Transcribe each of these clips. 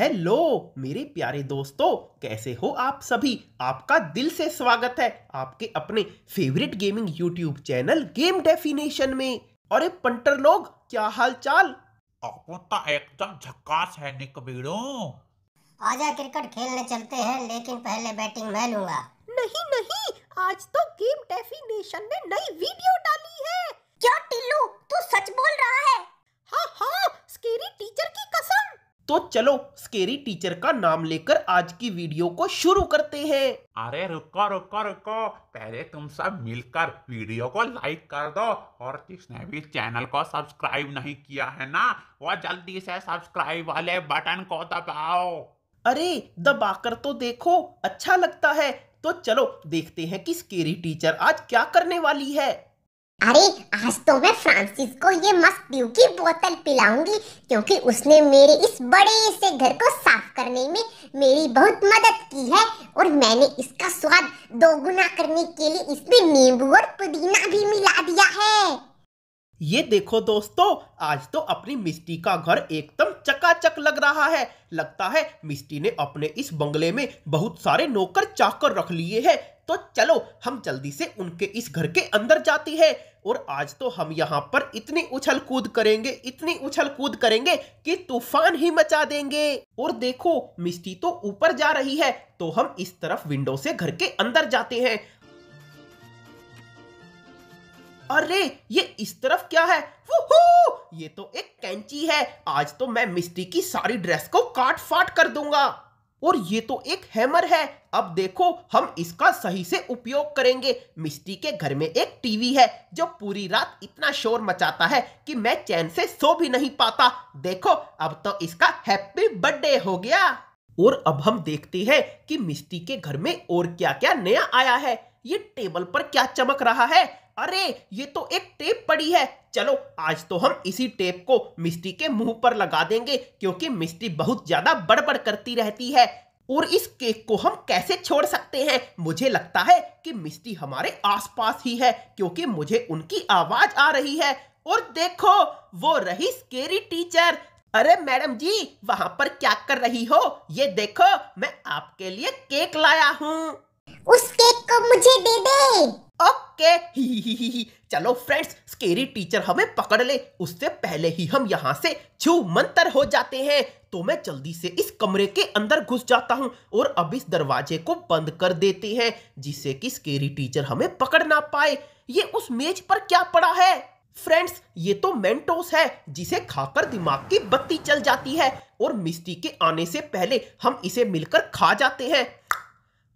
hello मेरे प्यारे दोस्तों कैसे हो आप सभी आपका दिल से स्वागत है आपके अपने favourite gaming YouTube channel game definition में और पंटर लोग क्या हाल चाल तो एकदम झकास है निक आजा क्रिकेट खेलने चलते हैं लेकिन पहले बैटिंग मैं लूंगा नहीं नहीं आज तो गेम डेफिनेशन ने नई वीडियो डाली है क्या टिल्लू तू सच बोल रहा है हाँ हाँ स्केरी टीचर की कसम तो चलो स्केरी टीचर का नाम लेकर आज की वीडियो को शुरू करते हैं अरे रुको रुको रुको पहले तुम सब मिलकर वीडियो को लाइक कर दो और जिसने भी चैनल को सब्सक्राइब नहीं किया है ना वो जल्दी से सब्सक्राइब वाले बटन को दबाओ अरे दबाकर तो देखो अच्छा लगता है तो चलो देखते हैं कि स्केरी टीचर आज क्या करने वाली है अरे आज तो मैं फ्रांसिस को ये मस्त ड्यू की बोतल पिलाऊंगी क्योंकि उसने मेरे इस बड़े से घर को साफ करने में मेरी बहुत मदद की है और मैंने इसका स्वाद दोगुना करने के लिए इसमें नींबू और पुदीना भी मिला दिया है ये देखो दोस्तों आज तो अपनी मिस्टी का घर एकदम चकाचक लग रहा है लगता है मिस्टी ने अपने इस बंगले में बहुत सारे नौकर चाकर रख लिए हैं तो चलो हम जल्दी से उनके इस घर के अंदर जाती है और आज तो हम यहाँ पर इतनी उछल कूद करेंगे इतनी उछल कूद करेंगे कि तूफान ही मचा देंगे और देखो मिस्टी तो ऊपर जा रही है तो हम इस तरफ विंडो से घर के अंदर जाते हैं अरे ये इस तरफ क्या है वो ये तो एक कैंची है आज तो मैं मिस्टी की सारी ड्रेस को काट फाट कर दूंगा और ये तो एक हैमर है अब देखो हम इसका सही से उपयोग करेंगे मिस्टी के घर में एक टीवी है जो पूरी रात इतना शोर मचाता है कि मैं चैन से सो भी नहीं पाता देखो अब तो इसका हैप्पी बर्थडे हो गया और अब हम देखते हैं कि मिस्टी के घर में और क्या क्या नया आया है ये टेबल पर क्या चमक रहा है अरे ये तो एक टेप पड़ी है चलो आज तो हम इसी टेप को मिस्टी के मुंह पर लगा देंगे क्योंकि मिस्टी बहुत ज्यादा बड़बड़ करती रहती है और इस केक को हम कैसे छोड़ सकते हैं मुझे लगता है कि मिस्टी हमारे आसपास ही है क्योंकि मुझे उनकी आवाज आ रही है और देखो वो रही स्केरी टीचर अरे मैडम जी वहां पर क्या कर रही हो ये देखो मैं आपके लिए केक लाया हूँ उसके को मुझे दे दे ओके ही ही ही ही चलो फ्रेंड्स स्केरी टीचर हमें पकड़ ले उससे पहले ही हम यहाँ से छू मंतर हो जाते हैं तो मैं जल्दी से इस कमरे के अंदर घुस जाता हूँ और अब इस दरवाजे को बंद कर देते हैं जिससे कि स्केरी टीचर हमें पकड़ ना पाए ये उस मेज पर क्या पड़ा है फ्रेंड्स ये तो मेंटोस है जिसे खाकर दिमाग की बत्ती चल जाती है और मिस्टी के आने से पहले हम इसे मिलकर खा जाते हैं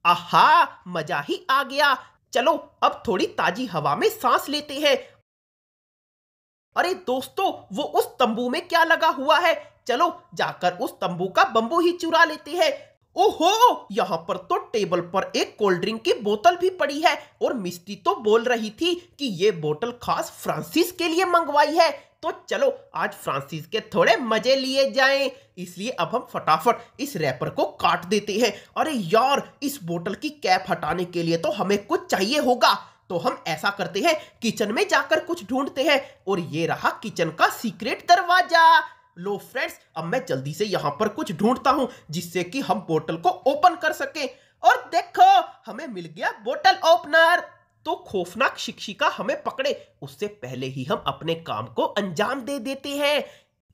आहा मजा ही आ गया चलो अब थोड़ी ताजी हवा में सांस लेते हैं अरे दोस्तों वो उस तंबू में क्या लगा हुआ है चलो जाकर उस तंबू का बम्बू ही चुरा लेते हैं ओहो यहाँ पर तो टेबल पर एक कोल्ड ड्रिंक की बोतल भी पड़ी है और मिस्टी तो बोल रही थी कि ये बोतल खास फ्रांसिस के लिए मंगवाई है तो चलो आज फ्रांसिस के थोड़े मजे लिए जाएं इसलिए अब हम फटाफट इस रैपर को काट देते हैं अरे यार इस बोतल की कैप हटाने के लिए तो हमें कुछ चाहिए होगा तो हम ऐसा करते हैं किचन में जाकर कुछ ढूंढते हैं और ये रहा किचन का सीक्रेट दरवाजा लो फ्रेंड्स अब मैं जल्दी से यहाँ पर कुछ ढूंढता हूँ जिससे कि हम बोतल को ओपन कर सकें और देखो हमें मिल गया बोतल ओपनर तो खौफनाक शिक्षिका हमें पकड़े उससे पहले ही हम अपने काम को अंजाम दे देते हैं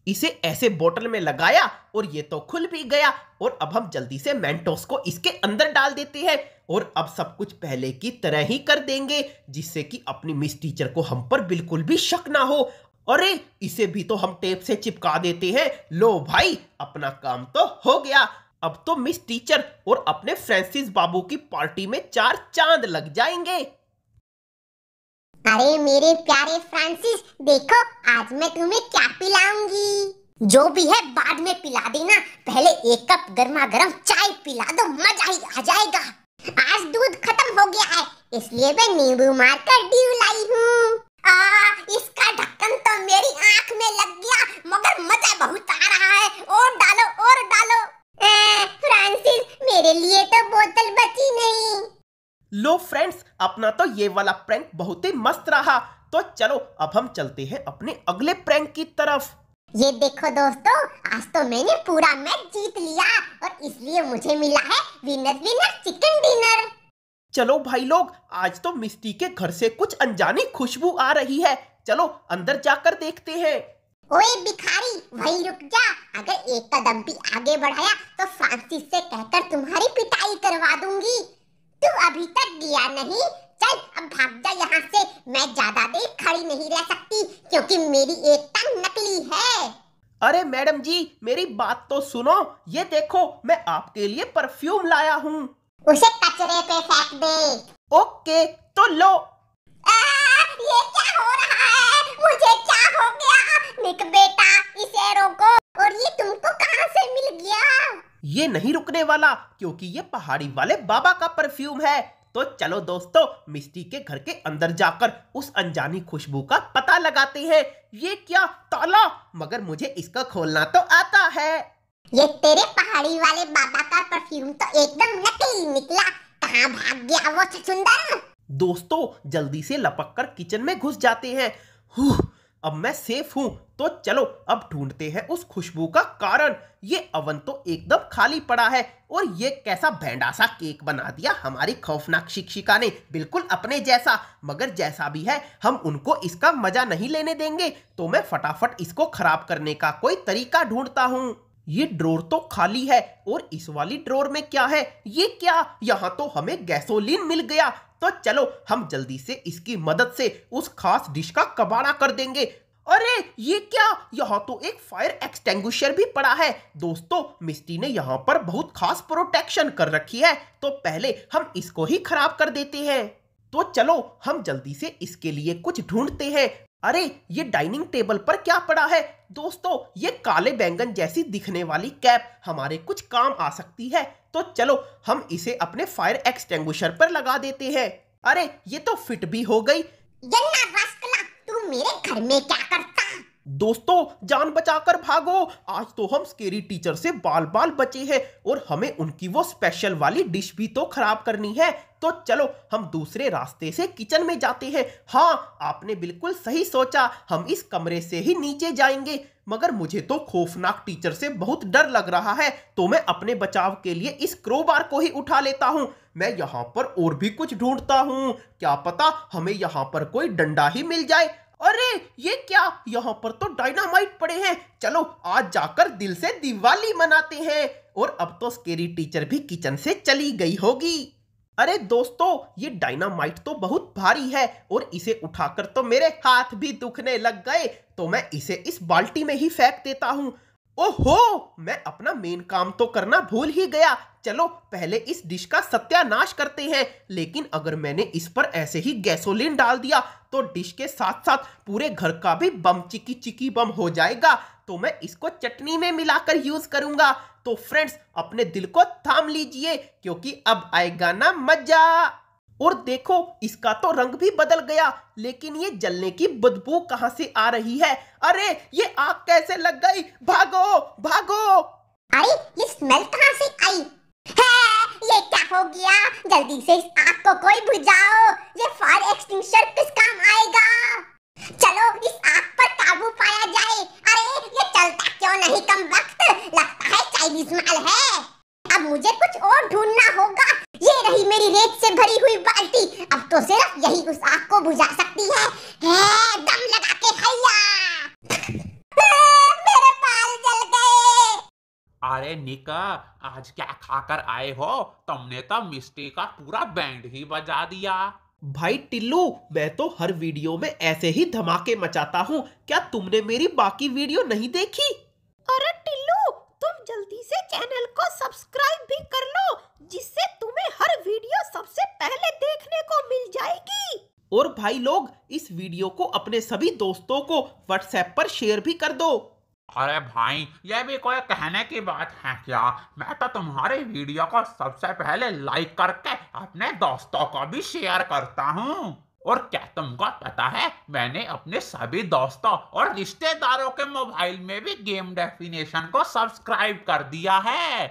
इसे ऐसे बोतल में लगाया और ये तो खुल भी गया और अब हम जल्दी से मेंटोस को इसके अंदर डाल देते हैं और अब सब कुछ पहले की तरह ही कर देंगे जिससे कि अपनी मिस टीचर को हम पर बिल्कुल भी शक ना हो अरे इसे भी तो हम टेप से चिपका देते हैं लो भाई अपना काम तो हो गया अब तो मिस टीचर और अपने फ्रांसिस बाबू की पार्टी में चार चांद लग जाएंगे मेरे प्यारे फ्रांसिस देखो आज मैं तुम्हें क्या पिलाऊंगी जो भी है बाद में पिला देना पहले एक कप गर्मा गर्म चाय पिला दो मजा ही आ जाएगा आज दूध खत्म हो गया है इसलिए मैं नींबू मारकर ड्यू लाई हूँ इसका ढक्कन तो मेरी अपना तो ये वाला प्रैंक बहुत ही मस्त रहा तो चलो अब हम चलते हैं अपने अगले प्रैंक की तरफ ये देखो दोस्तों आज तो मैंने पूरा मैच जीत लिया और इसलिए मुझे मिला है विनर विनर चिकन डिनर चलो भाई लोग आज तो मिस्टी के घर से कुछ अनजानी खुशबू आ रही है चलो अंदर जाकर देखते हैं ओए भिखारी वहीं रुक जा अगर एक कदम भी आगे बढ़ाया तो फ्रांसिस से कहकर तुम्हारी पिटाई करवा दूं किया नहीं चल अब भाग जा यहाँ से मैं ज्यादा देर खड़ी नहीं रह सकती क्योंकि मेरी एक टांग नकली है अरे मैडम जी मेरी बात तो सुनो ये देखो मैं आपके लिए परफ्यूम लाया हूँ उसे कचरे पे फेंक दे ओके तो लो आ, ये क्या हो रहा है मुझे क्या हो गया निक बेटा इसे रोको और ये तुमको कहाँ से मिल गया ये नहीं रुकने वाला क्योंकि ये पहाड़ी वाले बाबा का परफ्यूम है तो चलो दोस्तों मिस्टी के घर के अंदर जाकर उस अनजानी खुशबू का पता लगाते हैं ये क्या ताला मगर मुझे इसका खोलना तो आता है ये तेरे पहाड़ी वाले बाबा का परफ्यूम तो एकदम नकली निकला कहाँ भाग गया वो सुंदर दोस्तों जल्दी से लपक कर किचन में घुस जाते हैं अब मैं सेफ हूं तो चलो अब ढूंढते हैं उस खुशबू का कारण ये अवन तो एकदम खाली पड़ा है और ये कैसा भैंडासा केक बना दिया हमारी खौफनाक शिक्षिका ने बिल्कुल अपने जैसा मगर जैसा भी है हम उनको इसका मजा नहीं लेने देंगे तो मैं फटाफट इसको खराब करने का कोई तरीका ढूंढता हूँ ये ड्रोर तो खाली है और इस वाली ड्रोर में क्या है ये क्या यहाँ तो हमें गैसोलीन मिल गया तो चलो हम जल्दी से इसकी मदद से उस खास डिश का कबाड़ा कर देंगे अरे ये क्या यहाँ तो एक फायर एक्सटेंगुशर भी पड़ा है दोस्तों मिस्टी ने यहाँ पर बहुत खास प्रोटेक्शन कर रखी है तो पहले हम इसको ही खराब कर देते हैं तो चलो हम जल्दी से इसके लिए कुछ ढूंढते हैं अरे ये डाइनिंग टेबल पर क्या पड़ा है दोस्तों ये काले बैंगन जैसी दिखने वाली कैप हमारे कुछ काम आ सकती है तो चलो हम इसे अपने फायर एक्सटेंगुशर पर लगा देते हैं अरे ये तो फिट भी हो गई तू मेरे घर में क्या करता दोस्तों जान बचाकर भागो आज तो हम स्केरी टीचर से बाल बाल बचे हैं और हमें उनकी वो स्पेशल वाली डिश भी तो खराब करनी है तो चलो हम दूसरे रास्ते से किचन में जाते हैं हाँ आपने बिल्कुल सही सोचा हम इस कमरे से ही नीचे जाएंगे मगर मुझे तो खौफनाक टीचर से बहुत डर लग रहा है तो मैं अपने बचाव के लिए इस क्रोबार को ही उठा लेता हूँ मैं यहाँ पर और भी कुछ ढूंढता हूँ क्या पता हमें यहाँ पर कोई डंडा ही मिल जाए अरे ये क्या यहाँ पर तो डायनामाइट पड़े हैं चलो आज जाकर दिल से दिवाली मनाते हैं और अब तो स्केरी टीचर भी किचन से चली गई होगी अरे दोस्तों ये डायनामाइट तो बहुत भारी है और इसे उठाकर तो मेरे हाथ भी दुखने लग गए तो मैं इसे इस बाल्टी में ही फेंक देता हूँ ओहो मैं अपना मेन काम तो करना भूल ही गया चलो पहले इस डिश का सत्यानाश करते हैं लेकिन अगर मैंने इस पर ऐसे ही गैसोलीन डाल दिया तो डिश के साथ साथ पूरे घर का भी बम चिकी चिकी बम हो जाएगा तो मैं इसको चटनी में मिलाकर यूज करूंगा तो फ्रेंड्स अपने दिल को थाम लीजिए क्योंकि अब आएगा ना मजा और देखो इसका तो रंग भी बदल गया लेकिन ये जलने की बदबू कहाँ से आ रही है अरे ये आग कैसे लग गई भागो भागो अरे ये स्मेल कहाँ से आई ये क्या हो गया जल्दी से इस आग को कोई बुझाओ ये फायर एक्सटिंग्विशर किस काम आएगा चलो इस आग पर काबू पाया जाए अरे ये चलता क्यों नहीं कम वक्त लगता है चाइनीज माल है अब मुझे कुछ और ढूंढना होगा ये रही मेरी रेत से भरी हुई बाल्टी अब तो सिर्फ यही उस आग को बुझा सकती है, है दम लगा के हैया अरे निका आज क्या खाकर आए हो तुमने तो मिस्टी का पूरा बैंड ही बजा दिया भाई टिल्लू मैं तो हर वीडियो में ऐसे ही धमाके मचाता हूँ क्या तुमने मेरी बाकी वीडियो नहीं देखी अरे टिल्लू तुम जल्दी से चैनल को सब्सक्राइब भी कर लो जिससे तुम्हें हर वीडियो सबसे पहले देखने को मिल जाएगी और भाई लोग इस वीडियो को अपने सभी दोस्तों को व्हाट्सएप पर शेयर भी कर दो अरे भाई ये भी कोई कहने की बात है क्या मैं तो तुम्हारे वीडियो को सबसे पहले लाइक करके अपने दोस्तों को भी शेयर करता हूँ और क्या तुमको पता है मैंने अपने सभी दोस्तों और रिश्तेदारों के मोबाइल में भी गेम डेफिनेशन को सब्सक्राइब कर दिया है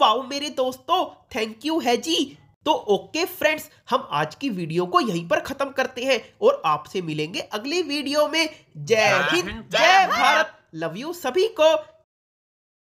वाओ मेरे दोस्तों थैंक यू है जी तो ओके फ्रेंड्स हम आज की वीडियो को यहीं पर खत्म करते हैं और आपसे मिलेंगे अगली वीडियो में जय हिंद जय भारत लव यू सभी को